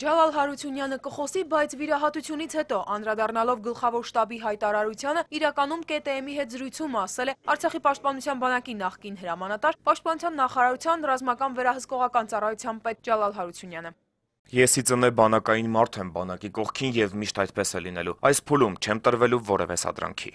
Ջալալ Հարությունյանը կխոսի, բայց վիրահատությունից հետո անդրադառնալով գլխավոր շտաբի հայտարարությանը իրականում ԿՏՄ-ի հետ զրույցում ասել է Արցախի պաշտպանության բանակի նախկին հրամանատար, պաշտպանության նախարարության ռազմական վերահսկողական ծառայության պետ Ջալալ Հարությունյանը։ Ես իծնե բանակային մարդ եմ բանակի կողքին եւ միշտ այդպես է լինելու։ Այս փուլում չեմ տրվելու որևէ սադրանքի։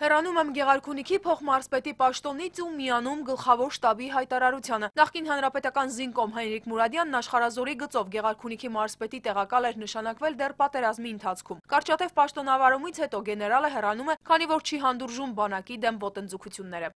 Հերանում եմ Գեղարքունիքի փոխմարսպետի պաշտոնից ու միանում գլխավոր շտաբի հայտարարությանը։ Նախկին հանրապետական զինկոմ Հայրիկ Մուրադյանն աշխարազորի գծով Գեղարքունիքի մարսպետի տեղակալ էր նշանակվել դեռ պատերազմի ընթացքում։ Կարճատև պաշտոնավարումից հետո գեներալը հեռանում է, քանի որ չի հանդուրժում բանակի դեմ ոտնձգությունները։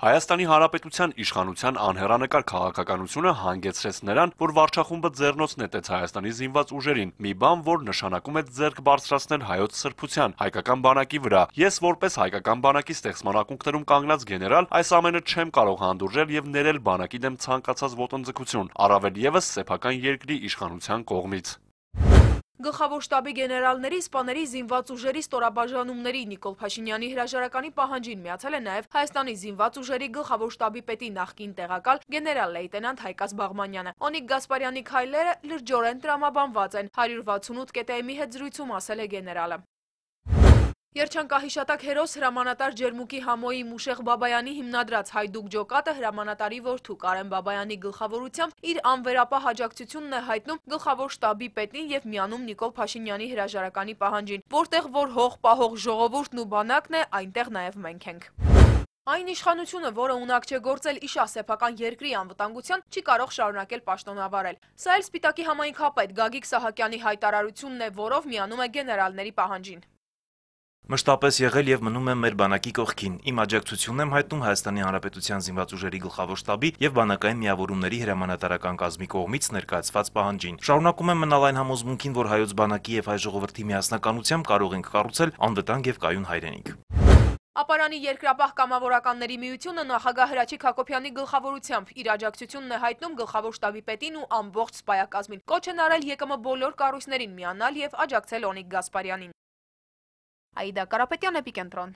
Հայաստանի Հանրապետության իշխանության անհեռանկար քաղաքականությունը հանգեցրեց նրան, որ Վարչախումբը ձեռնոց նետեց Հայաստանի զինված ուժերին, մի բան, որ նշանակում է ձեռք բարձրացնել հայոց սրբության հայկական բանակի վրա։ Ես որպես հայկական բանակի ստեղծման ակունքներում կանգնած գեներալ այս ամենը չեմ կարող հանդուրժել եւ ներել բանակի դեմ ցանկացած ոտնձգություն, առավել եւս սեփական երկրի իշխանության կողմից։ Գլխավոր շտաբի գեներալների, սպաների, զինված ուժերի ստորաբաժանումների Նիկոլ Փաշինյանի հրաժարականի պահանջին միացել է նաև Հայաստանի զինված ուժերի գլխավոր շտաբի պետի նախկին տեղակալ գեներալ լեյտենանտ Հայկաս Բաղմանյանը։ Օնիկ Գասպարյանի քայլերը լրջորեն տրամաբանված են։ 168 կետեմի հետ զրույցում ասել է գեներալը։ Երջանկահիշատակ հերոս հրամանատար ջերմուկի համոյի Մուշեղ բաբայանի հիմնադրած հայդուկ ջոկատը հրամանատարի որդու կարեն բաբայանի գլխավորությամբ իր անվերապա հաջակցությունն է հայտնում գլխավոր շտաբի պետին և միանում նիկոլ պաշինյանի հրաժարականի պահանջին, որտեղ որ հող պահող ժողովուրդն ու բանակն է, այնտեղ նաև մենք ենք։ Այն իշխանությունը, որը ունակ չէ գործել իշա սեփական երկրի անվտանգության, չի կարող շարունակել պաշտոնավարել։ Սա էլ Սպիտակի համայնքապետ Գագիկ Սահակյանի հայտարարությունն է, որով միանում է գեներալների պահանջին։ Մշտապես եղել եւ մնում եմ մեր բանակի կողքին։ Իմ աջակցությունն եմ հայտնում Հայաստանի Հանրապետության զինված ուժերի գլխավոր штаբի եւ բանակային միավորումների հրամանատարական կազմի կողմից ներկայացված պահանջին։ Շարունակում եմ մնալ այն համոզմունքին, որ հայոց բանակի եւ հայ ժողովրդի միասնականությամբ կարող ենք կառուցել անվտանգ եւ կայուն հայրենիք։ Ապարանի երկրապահ կամավորականների միությունը նախագահ Հրաչիկ Հակոբյանի գլխավորությամբ իր աջակցությունն է հայտնում գլխավոր շտաբի պետին ու ամբողջ սպայակազմին։ Կոչ են արել ԵԿՄ բոլոր կառույցներին միանալ եւ աջակցել Օնիկ Գասպարյանին։ Աիդա Կարապետյան, Էպիկենտրոն։